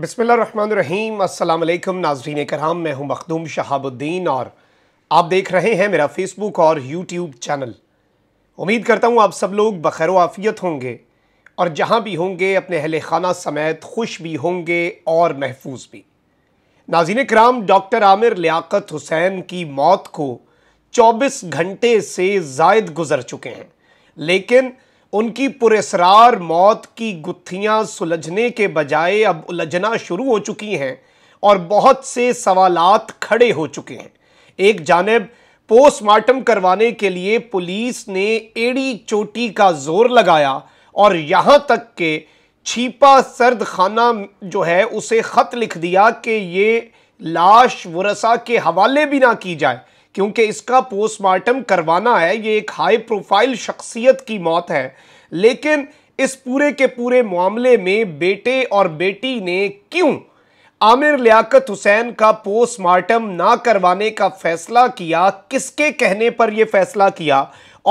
बसमीम अल्लाम नाजरीन कराम मैं हूं मखदूम शहाबुद्दीन और आप देख रहे हैं मेरा फ़ेसबुक और यूट्यूब चैनल उम्मीद करता हूं आप सब लोग बखैर आफ़ियत होंगे और जहां भी होंगे अपने अहल खाना समेत खुश भी होंगे और महफूज भी नाजीन कराम डॉक्टर आमिर लियाकत हुसैन की मौत को चौबीस घंटे से जायद गुज़र चुके हैं लेकिन उनकी पुरेसरार मौत की गुत्थियां सुलझने के बजाय अब उलझना शुरू हो चुकी हैं और बहुत से सवालात खड़े हो चुके हैं एक जानब पोस्टमार्टम करवाने के लिए पुलिस ने एड़ी चोटी का जोर लगाया और यहाँ तक के छीपा सर्द खाना जो है उसे ख़त लिख दिया कि ये लाश वरसा के हवाले भी ना की जाए क्योंकि इसका पोस्टमार्टम करवाना है ये एक हाई प्रोफाइल शख्सियत की मौत है लेकिन इस पूरे के पूरे मामले में बेटे और बेटी ने क्यों आमिर लियाकत हुसैन का पोस्टमार्टम ना करवाने का फैसला किया किसके कहने पर यह फैसला किया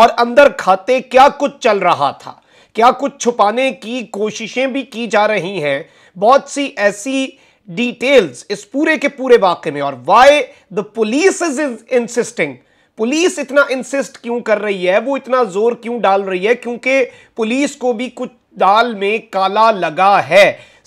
और अंदर खाते क्या कुछ चल रहा था क्या कुछ छुपाने की कोशिशें भी की जा रही हैं बहुत सी ऐसी डिटेल्स इस पूरे के पूरे वाक्य में और why the police is insisting police इतना इंसिस्ट क्यों कर रही है वो इतना जोर क्यों डाल रही है क्योंकि पुलिस को भी कुछ दाल में काला लगा है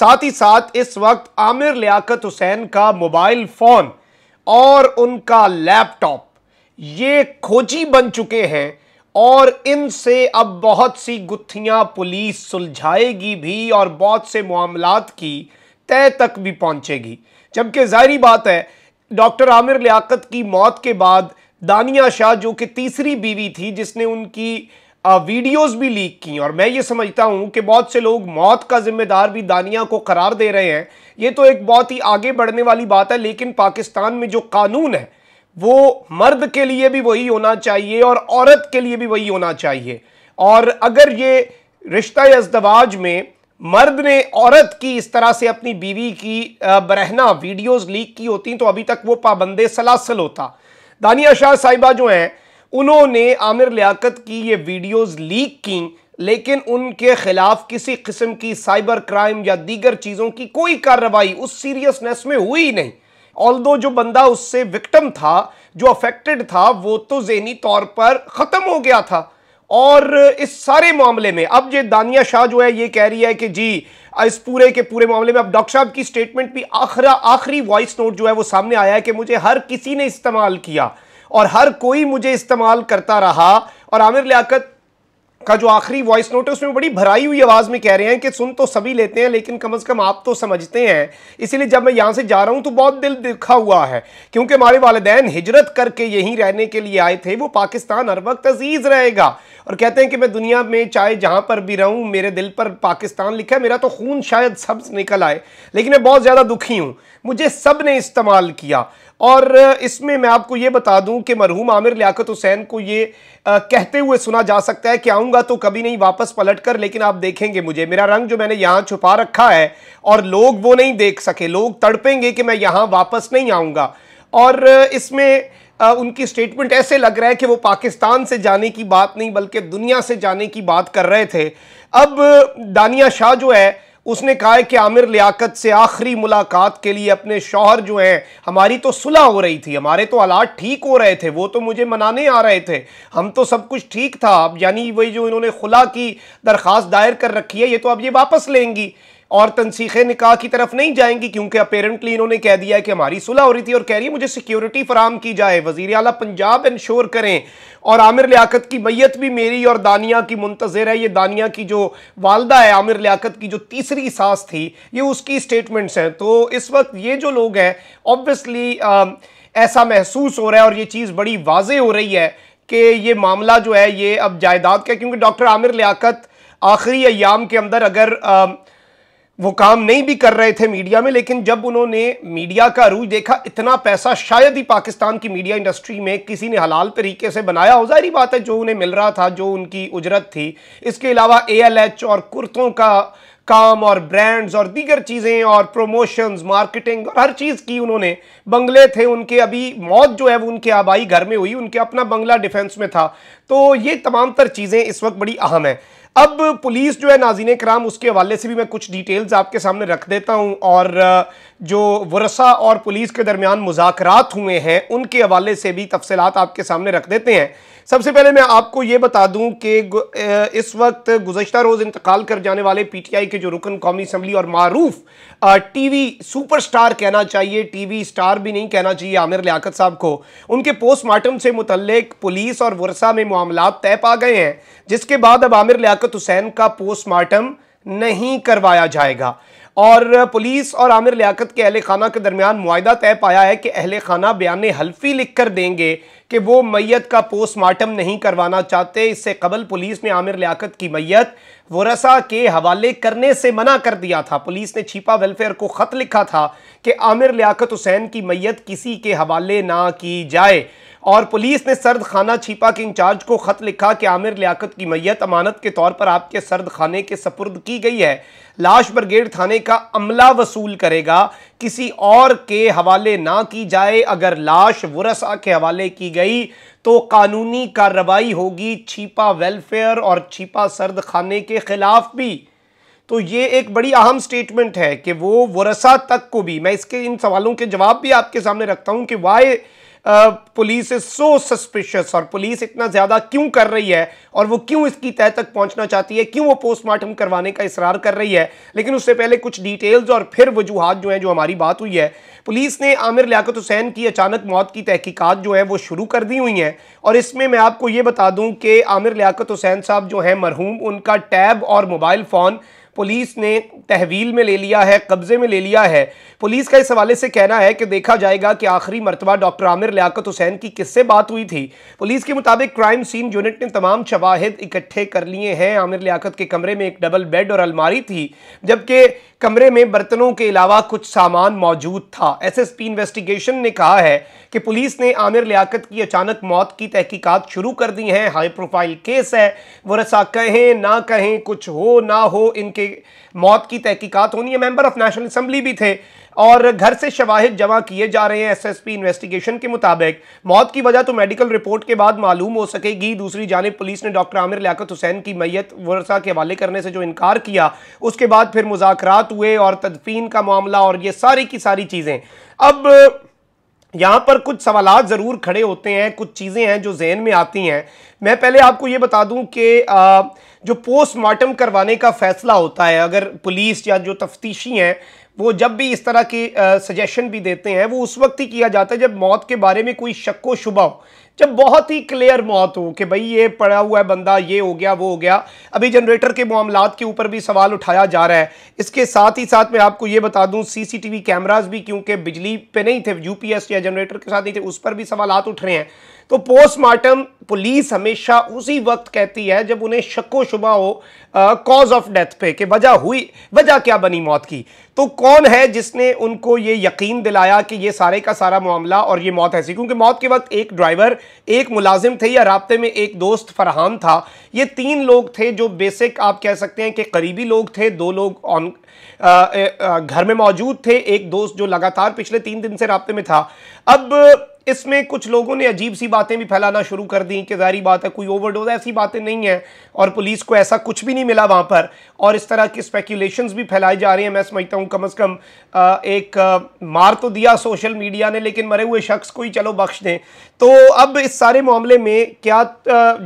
साथ ही साथ इस वक्त आमिर लियाकत हुसैन का मोबाइल फोन और उनका लैपटॉप ये खोजी बन चुके हैं और इनसे अब बहुत सी गुत्थियां पुलिस सुलझाएगी भी और बहुत से मामलात की तय तक भी पहुंचेगी जबकि जाहरी बात है डॉक्टर आमिर लियाकत की मौत के बाद दानिया शाह जो कि तीसरी बीवी थी जिसने उनकी वीडियोस भी लीक की और मैं ये समझता हूँ कि बहुत से लोग मौत का जिम्मेदार भी दानिया को करार दे रहे हैं ये तो एक बहुत ही आगे बढ़ने वाली बात है लेकिन पाकिस्तान में जो कानून है वो मर्द के लिए भी वही होना चाहिए और औरत के लिए भी वही होना चाहिए और अगर ये रिश्ता अजदवाज में मर्द ने औरत की इस तरह से अपनी बीवी की बरहना वीडियोस लीक की होती तो अभी तक वो पाबंदे सलासल होता दानिया शाह साहिबा जो हैं उन्होंने आमिर लियाकत की ये वीडियोस लीक की लेकिन उनके खिलाफ किसी किस्म की साइबर क्राइम या दीगर चीज़ों की कोई कार्रवाई उस सीरियसनेस में हुई नहीं ऑल दो जो बंदा उससे विक्टम था जो अफेक्टेड था वो तो जहनी तौर पर ख़त्म हो गया था और इस सारे मामले में अब ये दानिया शाह जो है ये कह रही है कि जी इस पूरे के पूरे मामले में अब डॉक्टर साहब की स्टेटमेंट भी आखरा आखिरी वॉइस नोट जो है वो सामने आया है कि मुझे हर किसी ने इस्तेमाल किया और हर कोई मुझे इस्तेमाल करता रहा और आमिर लियाकत का जो आखिरी वॉइस नोट है उसमें बड़ी भराई हुई आवाज़ में कह रहे हैं कि सुन तो सभी लेते हैं लेकिन कम से कम आप तो समझते हैं इसीलिए जब मैं यहां से जा रहा हूं तो बहुत दिल दिखा हुआ है क्योंकि हमारे वालदेन हिजरत करके यहीं रहने के लिए आए थे वो पाकिस्तान हर वक्त अजीज़ रहेगा और कहते हैं कि मैं दुनिया में चाहे जहां पर भी रहूं मेरे दिल पर पाकिस्तान लिखा है मेरा तो खून शायद सब्ज निकल आए लेकिन मैं बहुत ज़्यादा दुखी हूँ मुझे सब ने इस्तेमाल किया और इसमें मैं आपको ये बता दूं कि मरहूम आमिर लियाकत हुसैन को ये आ, कहते हुए सुना जा सकता है कि आऊँगा तो कभी नहीं वापस पलट कर लेकिन आप देखेंगे मुझे मेरा रंग जो मैंने यहाँ छुपा रखा है और लोग वो नहीं देख सके लोग तड़पेंगे कि मैं यहाँ वापस नहीं आऊँगा और इसमें आ, उनकी स्टेटमेंट ऐसे लग रहा है कि वो पाकिस्तान से जाने की बात नहीं बल्कि दुनिया से जाने की बात कर रहे थे अब दानिया शाह जो है उसने कहा है कि आमिर लियाकत से आखिरी मुलाकात के लिए अपने शौहर जो हैं हमारी तो सुलह हो रही थी हमारे तो हालात ठीक हो रहे थे वो तो मुझे मनाने आ रहे थे हम तो सब कुछ ठीक था अब यानी वही जो इन्होंने खुला की दरख्वास्त दायर कर रखी है ये तो अब ये वापस लेंगी और तनसीख निकाह की तरफ नहीं जाएंगी क्योंकि अपेरेंटली इन्होंने कह दिया है कि हमारी सुलह हो रही थी और कह रही है मुझे सिक्योरिटी फराम की जाए वजीर अला पंजाब इंश्योर करें और आमिर लियाकत की मैयत भी मेरी और दानिया की मुंतजर है ये दानिया की जो वालदा है आमिर लियाकत की जो तीसरी सांस थी ये उसकी स्टेटमेंट्स हैं तो इस वक्त ये जो लोग हैं ऑब्वियसली ऐसा महसूस हो रहा है और ये चीज़ बड़ी वाजे हो रही है कि ये मामला जो है ये अब जायदाद का क्योंकि डॉक्टर आमिर लियाकत आखिरी अयाम के अंदर अगर आ, वो काम नहीं भी कर रहे थे मीडिया में लेकिन जब उन्होंने मीडिया का रूज देखा इतना पैसा शायद ही पाकिस्तान की मीडिया इंडस्ट्री में किसी ने हलाल तरीके से बनाया हो जाहिर बात है जो उन्हें मिल रहा था जो उनकी उजरत थी इसके अलावा एएलएच और कुर्तों का काम और ब्रांड्स और दीगर चीज़ें और प्रोमोशंस मार्केटिंग और हर चीज़ की उन्होंने बंगले थे उनके अभी मौत जो है वो उनके आबाई घर में हुई उनके अपना बंगला डिफेंस में था तो ये तमाम तर चीज़ें इस वक्त बड़ी अहम है अब पुलिस जो है नाजीन कराम उसके हवाले से भी मैं कुछ डिटेल्स आपके सामने रख देता हूं और जो वर्षा और पुलिस के दरमियान मुजाकरात हुए हैं उनके हवाले से भी तफसलत आपके सामने रख देते हैं सबसे पहले मैं आपको ये बता दूं कि इस वक्त गुजशत रोज़ इंतकाल कर जाने वाले पी टी आई के जो रुकन कौमी असम्बली और मरूफ टी वी सुपर स्टार कहना चाहिए टी वी स्टार भी नहीं कहना चाहिए आमिर लियाकत साहब को उनके पोस्टमार्टम से मुतल पुलिस और वर्षा में मामला तय पा गए हैं जिसके बाद अब आमिर लियाकत शफकत हुसैन का पोस्टमार्टम नहीं करवाया जाएगा और पुलिस और आमिर लियाकत के अहल खाना के दरमियान माहा तय पाया है कि अहल खाना बयान हल्फी लिख कर देंगे कि वो मैत का पोस्टमार्टम नहीं करवाना चाहते इससे कबल पुलिस ने आमिर लियाकत की मैत वरसा के हवाले करने से मना कर दिया था पुलिस ने छिपा वेलफेयर को ख़त लिखा था कि आमिर लियाकत हुसैन की मैत किसी के हवाले ना की जाए और पुलिस ने सर्द खाना छिपा के इंचार्ज को खत लिखा कि आमिर लियाकत की मैयत अमानत के तौर पर आपके सर्द खाने के सपुर्द की गई है लाश ब्रिगेड थाने का अमला वसूल करेगा किसी और के हवाले ना की जाए अगर लाश वरसा के हवाले की गई तो कानूनी कार्रवाई होगी छिपा वेलफेयर और छिपा सर्द खाने के खिलाफ भी तो ये एक बड़ी अहम स्टेटमेंट है कि वो वरसा तक को भी मैं इसके इन सवालों के जवाब भी आपके सामने रखता हूँ कि why police is so suspicious और पुलिस इतना ज़्यादा क्यों कर रही है और वो क्यों इसकी तय तक पहुंचना चाहती है क्यों वो पोस्टमार्टम करवाने का इसरार कर रही है लेकिन उससे पहले कुछ डिटेल्स और फिर वजूहत जो है जो हमारी बात हुई है पुलिस ने आमिर लियाकत हुसैन की अचानक मौत की तहकीकात जो है वो शुरू कर दी हुई हैं और इसमें मैं आपको ये बता दूँ कि आमिर लियाकत हुसैन साहब जो हैं मरहूम उनका टैब और मोबाइल फ़ोन पुलिस ने तहवील में ले लिया है कब्जे में ले लिया है पुलिस का इस हवाले से कहना है कि देखा जाएगा कि आखिरी मरतबा डॉक्टर आमिर लियाकत हुसैन की किससे बात हुई थी पुलिस के मुताबिक क्राइम सीन यूनिट ने तमाम शवाहद इकट्ठे कर लिए हैं आमिर लियाकत के कमरे में एक डबल बेड और अलमारी थी जबकि कमरे में बर्तनों के अलावा कुछ सामान मौजूद था एसएसपी इन्वेस्टिगेशन ने कहा है कि पुलिस ने आमिर लियाकत की अचानक मौत की तहकीकात शुरू कर दी है हाई प्रोफाइल केस है वो रसा कहें ना कहें कुछ हो ना हो इनके मौत की तहकीकात होनी है मेंबर ऑफ नेशनल असम्बली भी थे और घर से शवाहिद जमा किए जा रहे हैं एसएसपी इन्वेस्टिगेशन के मुताबिक मौत की वजह तो मेडिकल रिपोर्ट के बाद मालूम हो सकेगी दूसरी जानब पुलिस ने डॉक्टर आमिर लियाकत हुसैन की मैयत वर्षा के हवाले करने से जो इनकार किया उसके बाद फिर मुजाकर हालात हुए और तदफीन का मामला और ये सारी की सारी चीज़ें अब यहाँ पर कुछ सवाल ज़रूर खड़े होते हैं कुछ चीज़ें हैं जो जहन में आती हैं मैं पहले आपको ये बता दूं कि जो पोस्टमार्टम करवाने का फ़ैसला होता है अगर पुलिस या जो तफ्तीशी हैं वो जब भी इस तरह के सजेशन भी देते हैं वो उस वक्त ही किया जाता है जब मौत के बारे में कोई शक को शुबा हो जब बहुत ही क्लियर मौत हो कि भाई ये पड़ा हुआ है बंदा ये हो गया वो हो गया अभी जनरेटर के मामला के ऊपर भी सवाल उठाया जा रहा है इसके साथ ही साथ मैं आपको ये बता दूं सीसीटीवी कैमरास भी क्योंकि बिजली पे नहीं थे यूपीएस या जनरेटर के साथ नहीं थे उस पर भी सवाल उठ रहे हैं तो पोस्टमार्टम पुलिस हमेशा उसी वक्त कहती है जब उन्हें शको शुबा हो कॉज ऑफ डेथ पे कि वजह हुई वजह क्या बनी मौत की तो कौन है जिसने उनको ये यकीन दिलाया कि ये सारे का सारा मामला और ये मौत ऐसी क्योंकि मौत के वक्त एक ड्राइवर एक मुलाजिम थे या रबते में एक दोस्त फरहान था ये तीन लोग थे जो बेसिक आप कह सकते हैं कि करीबी लोग थे दो लोग ऑन घर में मौजूद थे एक दोस्त जो लगातार पिछले तीन दिन से रबते में था अब इसमें कुछ लोगों ने अजीब सी बातें भी फैलाना शुरू कर दी कि जारी बात है कोई ओवरडोज ऐसी बातें नहीं है और पुलिस को ऐसा कुछ भी नहीं मिला वहाँ पर और इस तरह की स्पेकुलेशंस भी फैलाई जा रही हैं मैं समझता हूँ कम से कम एक मार तो दिया सोशल मीडिया ने लेकिन मरे हुए शख्स को ही चलो बख्श दें तो अब इस सारे मामले में क्या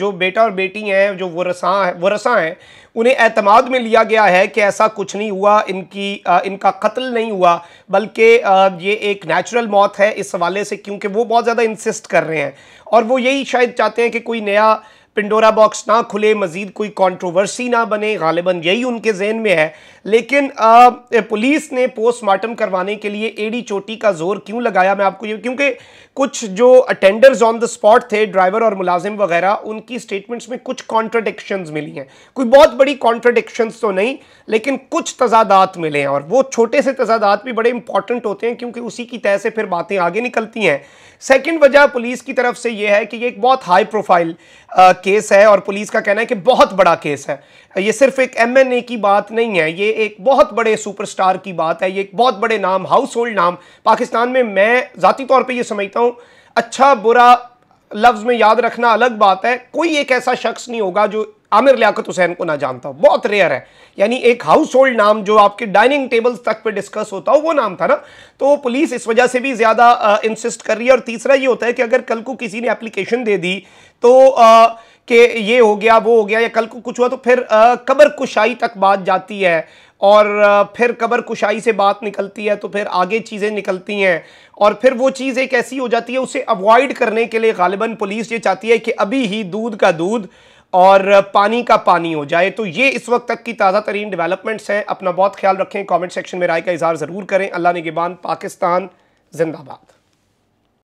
जो बेटा और बेटी हैं जो वो रसा है वो रसा हैं उन्हें एतमाद में लिया गया है कि ऐसा कुछ नहीं हुआ इनकी इनका कत्ल नहीं हुआ बल्कि ये एक नेचुरल मौत है इस हवाले से क्योंकि वो बहुत ज़्यादा इंसिस्ट कर रहे हैं और वो यही शायद चाहते हैं कि कोई नया पिंडोरा बॉक्स ना खुले मज़ीद कोई कंट्रोवर्सी ना बने गालिबा यही उनके जहन में है लेकिन आ, पुलिस ने पोस्टमार्टम करवाने के लिए एडी चोटी का जोर क्यों लगाया मैं आपको ये क्योंकि कुछ जो अटेंडर्स ऑन द स्पॉट थे ड्राइवर और मुलाजिम वगैरह उनकी स्टेटमेंट्स में कुछ कॉन्ट्रडिक्शंस मिली हैं कोई बहुत बड़ी कॉन्ट्रडिक्शंस तो नहीं लेकिन कुछ तजादात मिले हैं और वो छोटे से तजादात भी बड़े इंपॉर्टेंट होते हैं क्योंकि उसी की तय से फिर बातें आगे निकलती हैं सेकेंड वजह पुलिस की तरफ से यह है कि ये एक बहुत हाई प्रोफाइल केस है और पुलिस का कहना है कि बहुत बड़ा केस है ये सिर्फ एक ए की बात नहीं है ये एक बहुत बड़े सुपरस्टार की बात है ये एक बहुत बड़े नाम हाउस होल्ड नाम पाकिस्तान में मैं ज़ाती तौर पे ये समझता हूँ अच्छा बुरा लफ्ज़ में याद रखना अलग बात है कोई एक ऐसा शख्स नहीं होगा जो आमिर लियाकत हुसैन को ना जानता हो बहुत रेयर है यानी एक हाउस होल्ड नाम जो आपके डाइनिंग टेबल्स तक पे डिस्कस होता हो वो नाम था ना तो पुलिस इस वजह से भी ज़्यादा इंसिस्ट कर रही है और तीसरा ये होता है कि अगर कल को किसी ने एप्लीकेशन दे दी तो आ, कि ये हो गया वो हो गया या कल को कुछ हुआ तो फिर कबर कुशाई तक बात जाती है और फिर कबर कुशाई से बात निकलती है तो फिर आगे चीज़ें निकलती हैं और फिर वो चीज़ एक ऐसी हो जाती है उसे अवॉइड करने के लिए गालिबा पुलिस ये चाहती है कि अभी ही दूध का दूध और पानी का पानी हो जाए तो ये इस वक्त तक की ताज़ा तरीन डेवलपमेंट्स हैं अपना बहुत ख्याल रखें कमेंट सेक्शन में राय का इजहार ज़रूर करें अल्लाह ने गिबान पाकिस्तान जिंदाबाद